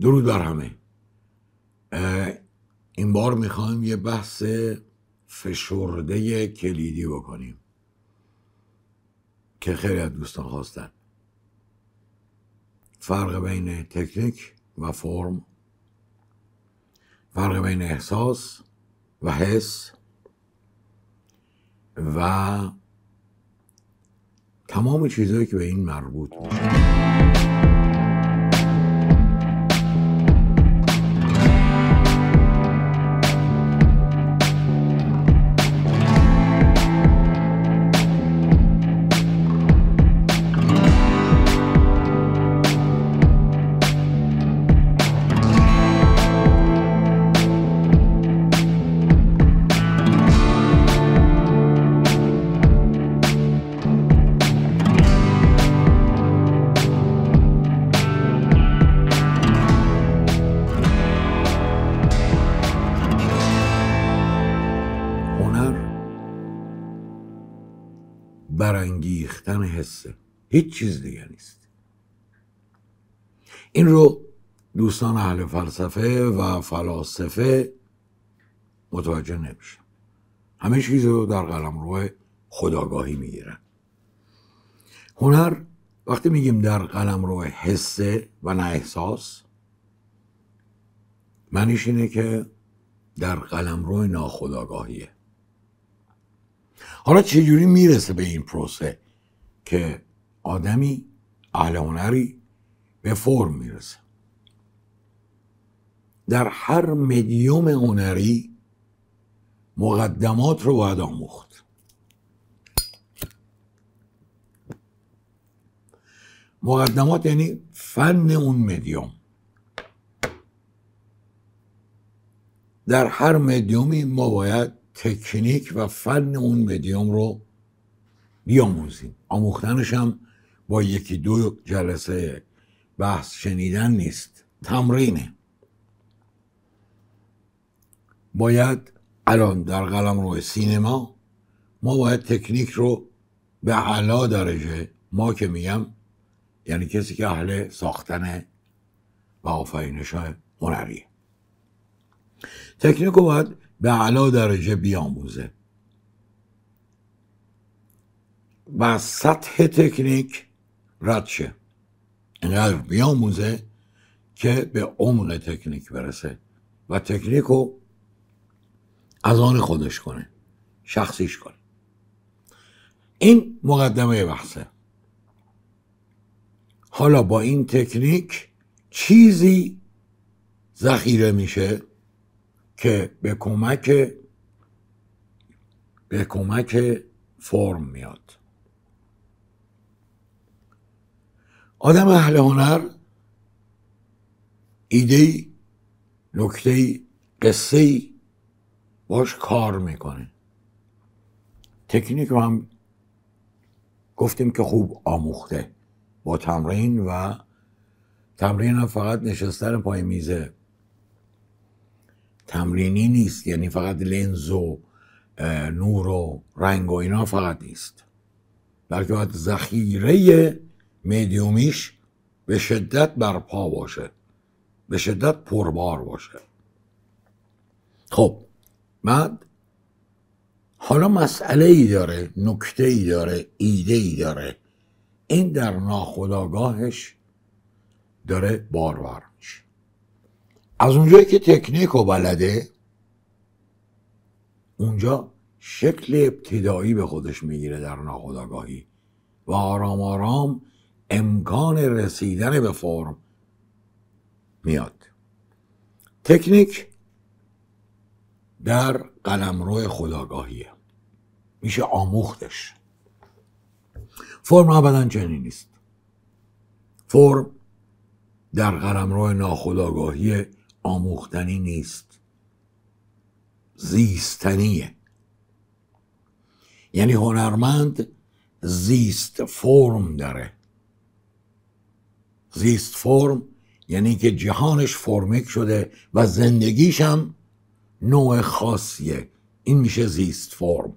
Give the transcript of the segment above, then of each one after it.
درود بر همه این بار میخوایم یه بحث فشرده کلیدی بکنیم که خیلی از دوستان خواستن فرق بین تکنیک و فرم فرق بین احساس و حس و تمام چیزهایی که به این مربوط میشه برانگیختن حسه هیچ چیز دیگه نیست این رو دوستان اهل فلسفه و فلاسفه متوجه نمیشن همه چیز رو در قلم روی خداگاهی میگیرن هنر وقتی میگیم در قلم روی حسه و نه احساس معنیش اینه که در قلم روی ناخداگاهیه حالا چجوری میرسه به این پروسه که آدمی اهل هنری به فرم میرسه در هر مدیوم هنری مقدمات رو باید آموخت مقدمات یعنی فن اون مدیوم در هر مدیومی ما باید تکنیک و فن اون مدیوم رو بیاموزیم آموختنش هم با یکی دو جلسه بحث شنیدن نیست تمرینه باید الان در قلم روی سینما ما باید تکنیک رو به علا درجه ما که میگم یعنی کسی که اهل ساختن و آفرینش های هنریه تکنیک رو باید به علا درجه بیاموزه و سطح تکنیک رد شه بیاموزه که به عمق تکنیک برسه و تکنیک رو از آن خودش کنه شخصیش کنه این مقدمه بحثه حالا با این تکنیک چیزی ذخیره میشه که به کمک به کمک فرم میاد آدم اهل هنر ایده نکته قصه باش کار میکنه تکنیک رو هم گفتیم که خوب آموخته با تمرین و تمرین هم فقط نشستن پای میزه تمرینی نیست یعنی فقط لنز و نور و رنگ و اینا فقط نیست بلکه باید ذخیره میدیومیش به شدت برپا باشه به شدت پربار باشه خب بعد حالا مسئله ای داره نکته ای داره ایده ای داره این در ناخداگاهش داره بارور از اونجایی که تکنیک و بلده اونجا شکل ابتدایی به خودش میگیره در ناخداگاهی و آرام آرام امکان رسیدن به فرم میاد تکنیک در قلمرو خداگاهیه میشه آموختش فرم ابدا چنین نیست فرم در قلمرو ناخداگاهیه آموختنی نیست زیستنیه یعنی هنرمند زیست فرم داره زیست فرم یعنی که جهانش فرمیک شده و زندگیش هم نوع خاصیه این میشه زیست فرم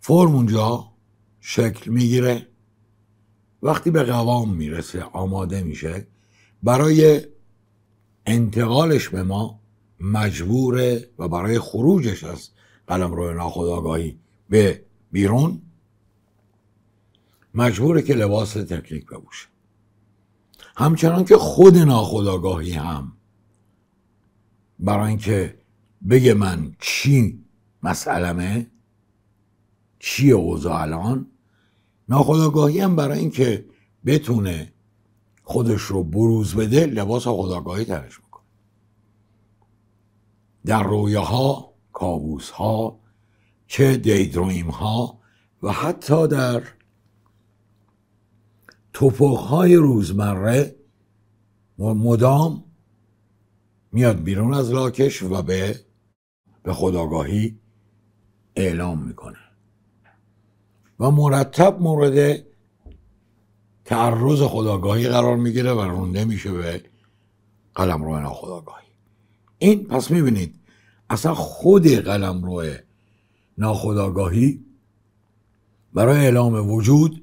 فرم اونجا شکل میگیره وقتی به قوام میرسه آماده میشه برای انتقالش به ما مجبوره و برای خروجش از قلم روی ناخداگاهی به بیرون مجبوره که لباس تکنیک ببوشه همچنان که خود ناخداگاهی هم برای اینکه بگه من چی مسئلمه چی اوضاع الان ناخداگاهی هم برای اینکه بتونه خودش رو بروز بده لباس خداگاهی تنش میکنه در رویاها کابوس ها چه دیدرویم ها و حتی در توپخ های روزمره مدام میاد بیرون از لاکش و به به خداگاهی اعلام میکنه و مرتب مورد روز خداگاهی قرار میگیره و رونده میشه به قلم روی ناخداگاهی این پس میبینید اصلا خود قلم روی ناخداگاهی برای اعلام وجود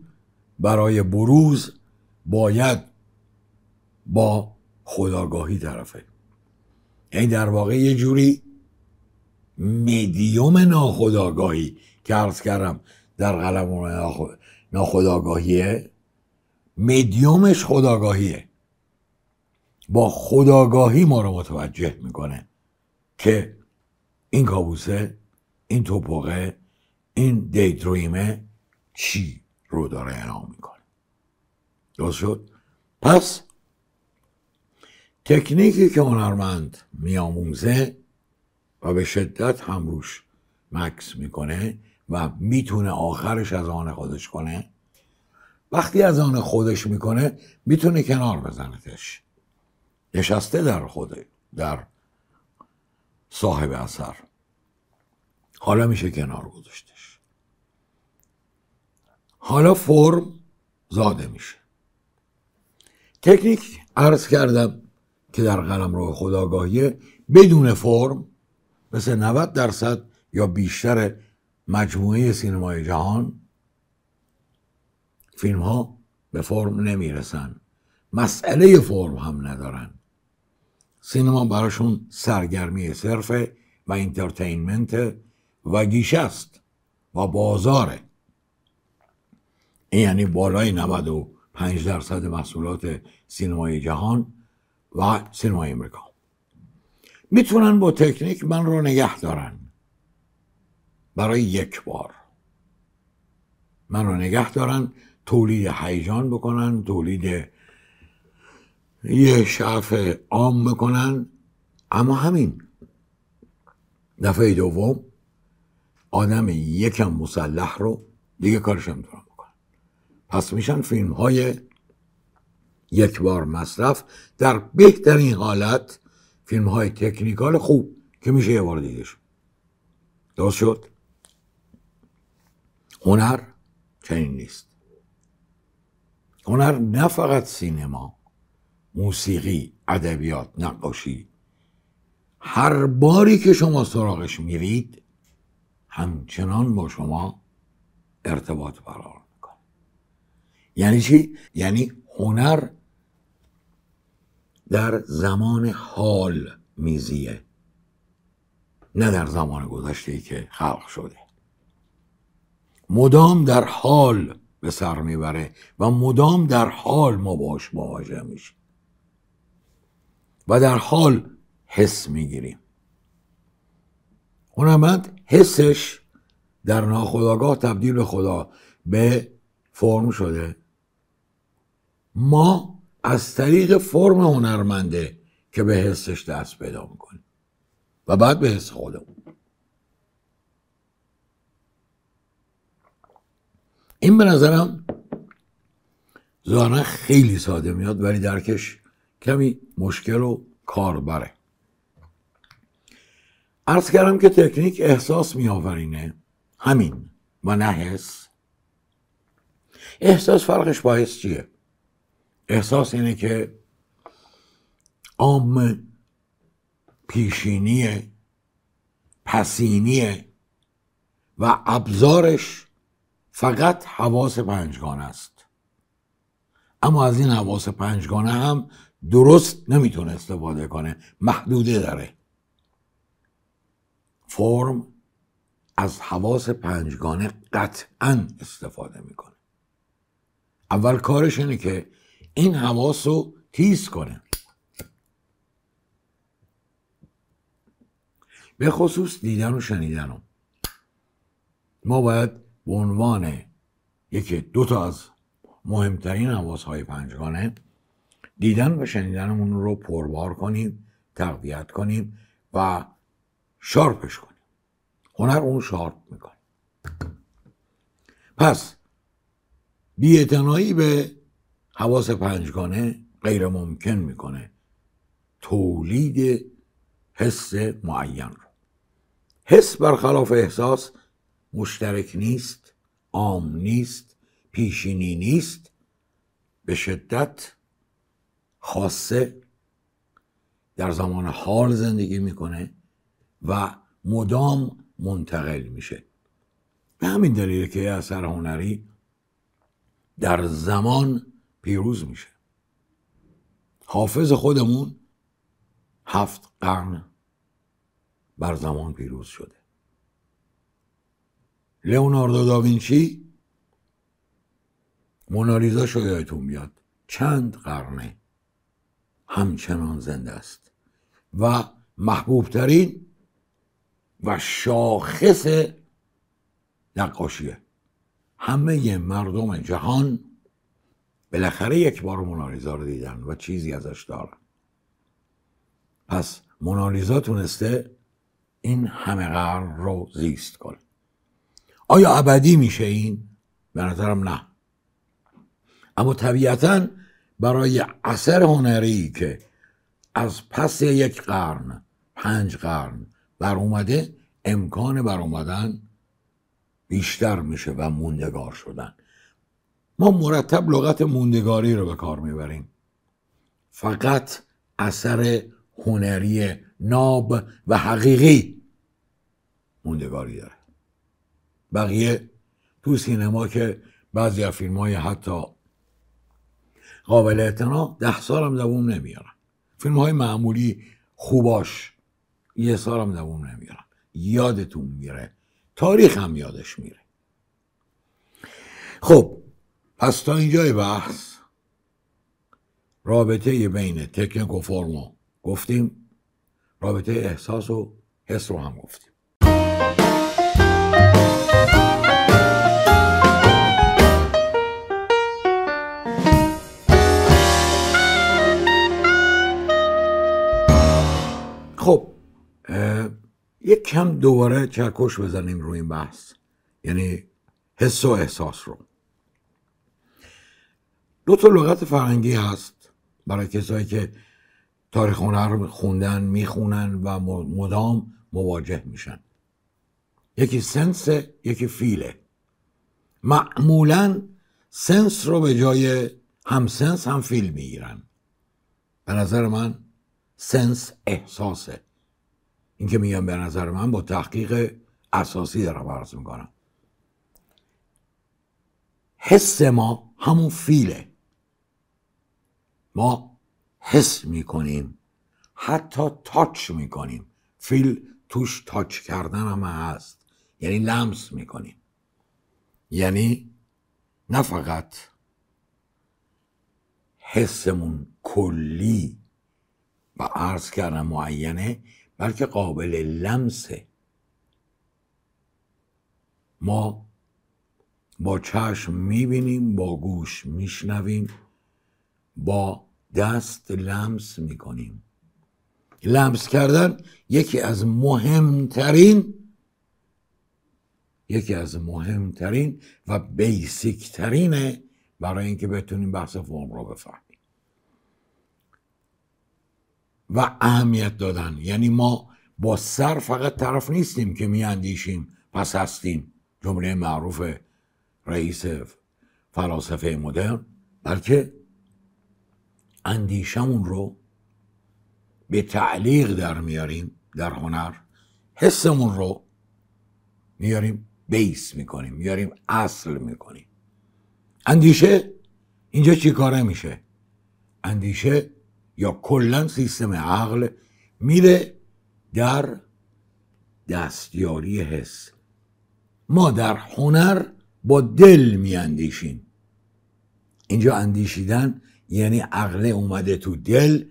برای بروز باید با خداگاهی طرفه این یعنی در واقع یه جوری میدیوم ناخداگاهی که عرض کردم در قلم ناخداگاهیه میدیومش خداگاهیه با خداگاهی ما رو متوجه میکنه که این کابوسه این توپقه این رویمه چی رو داره اعلام میکنه درست شد پس تکنیکی که هنرمند میاموزه و به شدت روش مکس میکنه و میتونه آخرش از آن خودش کنه وقتی از آن خودش میکنه میتونه کنار بزنتش نشسته در خود، در صاحب اثر حالا میشه کنار گذاشتش حالا فرم زاده میشه تکنیک عرض کردم که در قلم رو خداگاهیه بدون فرم مثل 90 درصد یا بیشتر مجموعه سینمای جهان فیلم ها به فرم نمیرسن مسئله فرم هم ندارن سینما براشون سرگرمی صرفه و انترتینمنت و گیشه است و بازاره این یعنی بالای 95 درصد محصولات سینمای جهان و سینمای امریکا میتونن با تکنیک من رو نگه دارن برای یک بار من رو نگه دارن تولید هیجان بکنن تولید یه شعف عام بکنن اما همین دفعه دوم آدم یکم مسلح رو دیگه کارش نمیتونن بکنن پس میشن فیلم های یک بار مصرف در بهترین حالت فیلم های تکنیکال خوب که میشه یه بار دیدش درست شد هنر چنین نیست هنر نه فقط سینما موسیقی ادبیات نقاشی هر باری که شما سراغش میرید همچنان با شما ارتباط برقرار میکنه یعنی چی یعنی هنر در زمان حال میزیه نه در زمان گذشته که خلق شده مدام در حال به سر میبره و مدام در حال ما باش مواجه میشیم و در حال حس میگیریم هنرمند حسش در ناخداگاه تبدیل به خدا به فرم شده ما از طریق فرم هنرمنده که به حسش دست پیدا میکنیم و بعد به حس خودمون این به نظرم ظاهرا خیلی ساده میاد ولی درکش کمی مشکل و کار بره ارز کردم که تکنیک احساس میآفرینه همین و نه حس احساس فرقش با چیه احساس اینه که عام پیشینیه پسینیه و ابزارش فقط حواس پنجگانه است اما از این حواس پنجگانه هم درست نمیتونه استفاده کنه محدوده داره فرم از حواس پنجگانه قطعا استفاده میکنه اول کارش اینه که این حواس رو تیز کنه به خصوص دیدن و شنیدن رو. ما باید به عنوان یکی دو تا از مهمترین های پنجگانه دیدن و شنیدنمون رو پربار کنیم تقویت کنیم و شارپش کنیم هنر اون شارپ میکنه پس بیعتنائی به حواس پنجگانه غیر ممکن میکنه تولید حس معین رو حس برخلاف احساس مشترک نیست عام نیست پیشینی نیست به شدت خاصه در زمان حال زندگی میکنه و مدام منتقل میشه به همین دلیل که اثر هنری در زمان پیروز میشه حافظ خودمون هفت قرن بر زمان پیروز شده لئوناردو داوینچی مونالیزا شو یادتون بیاد چند قرنه همچنان زنده است و محبوبترین و شاخص نقاشیه همه مردم جهان بالاخره یک بار مونالیزا رو دیدن و چیزی ازش دارن پس مونالیزا تونسته این همه قرن رو زیست کنه آیا ابدی میشه این به نظرم نه اما طبیعتا برای اثر هنری که از پس یک قرن پنج قرن بر اومده امکان بر اومدن بیشتر میشه و موندگار شدن ما مرتب لغت موندگاری رو به کار میبریم فقط اثر هنری ناب و حقیقی موندگاری داره بقیه تو سینما که بعضی از فیلم های حتی قابل اعتنا ده سالم دوام نمیارن فیلم های معمولی خوباش یه سالم دوام نمیارن یادتون میره تاریخ هم یادش میره خب پس تا اینجای بحث رابطه بین تکنیک و فرمو گفتیم رابطه احساس و حس رو هم گفتیم خب یک کم دوباره چرکش بزنیم روی این بحث یعنی حس و احساس رو دو تا لغت فرهنگی هست برای کسایی که تاریخ هنر رو خوندن میخونن و مدام مواجه میشن یکی سنس یکی فیله معمولا سنس رو به جای هم سنس هم فیل میگیرن به نظر من سنس احساسه اینکه که میگم به نظر من با تحقیق اساسی دارم عرض میکنم حس ما همون فیله ما حس میکنیم حتی تاچ میکنیم فیل توش تاچ کردن هم هست یعنی لمس میکنیم یعنی نه فقط حسمون کلی و عرض کردم معینه بلکه قابل لمسه ما با چشم میبینیم با گوش میشنویم با دست لمس میکنیم لمس کردن یکی از مهمترین یکی از مهمترین و بیسیکترینه برای اینکه بتونیم بحث فرم رو بفهمیم و اهمیت دادن یعنی ما با سر فقط طرف نیستیم که میاندیشیم پس هستیم جمله معروف رئیس فلاسفه مدرن بلکه اندیشمون رو به تعلیق در میاریم در هنر حسمون رو میاریم بیس میکنیم میاریم اصل میکنیم اندیشه اینجا چی کاره میشه اندیشه یا کلا سیستم عقل میره در دستیاری حس ما در هنر با دل میاندیشیم اینجا اندیشیدن یعنی عقل اومده تو دل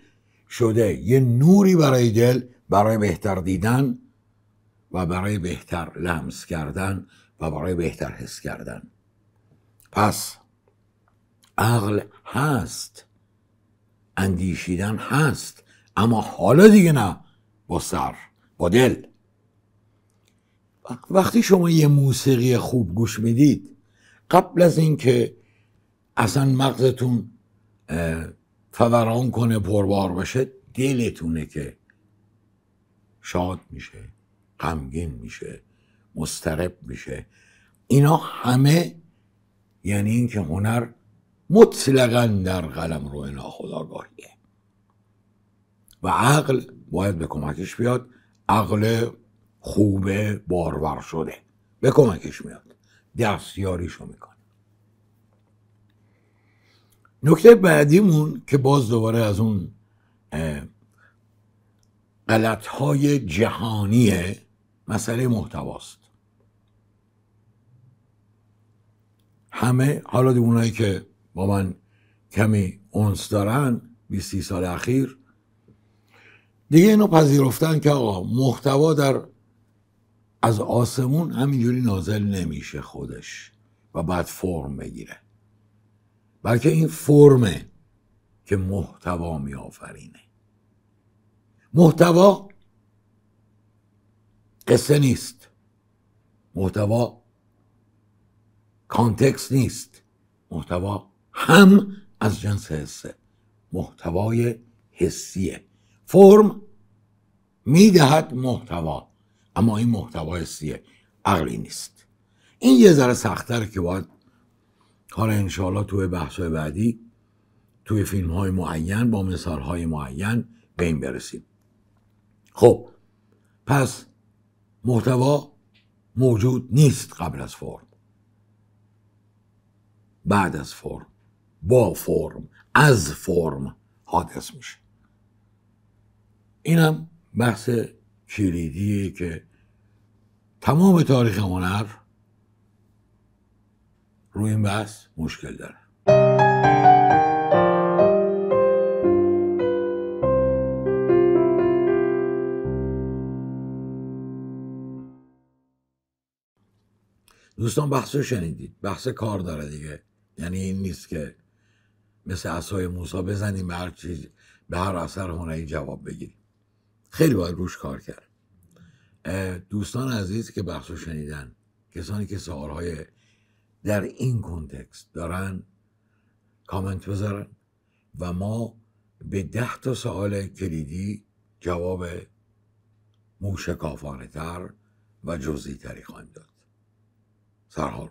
شده یه نوری برای دل برای بهتر دیدن و برای بهتر لمس کردن و برای بهتر حس کردن پس عقل هست اندیشیدن هست اما حالا دیگه نه با سر با دل وقتی شما یه موسیقی خوب گوش میدید قبل از اینکه اصلا مغزتون فوران کنه پربار بشه دلتونه که شاد میشه غمگین میشه مسترب میشه اینا همه یعنی اینکه هنر مطلقا در قلم روی ناخداگاهیه و عقل باید به کمکش بیاد عقل خوبه بارور شده به کمکش میاد دستیاریشو میکنه نکته بعدیمون که باز دوباره از اون غلط های جهانی مسئله محتواست همه حالا اونایی که با من کمی اونس دارن 20 سال اخیر دیگه اینو پذیرفتن که آقا محتوا در از آسمون همینجوری نازل نمیشه خودش و بعد فرم بگیره بلکه این فرمه که محتوا میآفرینه محتوا قصه نیست محتوا کانتکس نیست محتوا هم از جنس حسه محتوای حسیه فرم میدهد محتوا اما این محتوا حسیه عقلی نیست این یه ذره سختتر که باید حالا انشاءالله توی بحث بعدی توی فیلم های معین با مثال های معین به این برسیم خب پس محتوا موجود نیست قبل از فرم بعد از فرم با فرم از فرم حادث میشه اینم بحث کلیدیه که تمام تاریخ هنر روی این بحث مشکل داره دوستان بحث رو شنیدید بحث کار داره دیگه یعنی این نیست که مثل اصای موسا بزنیم به هر چیز به هر اثر هنری جواب بگیریم خیلی باید روش کار کرد دوستان عزیز که بحثو شنیدن کسانی که سوالهای در این کنتکست دارن کامنت بذارن و ما به ده تا سوال کلیدی جواب موشکافانه تر و جزئی تری خواهیم داد سرها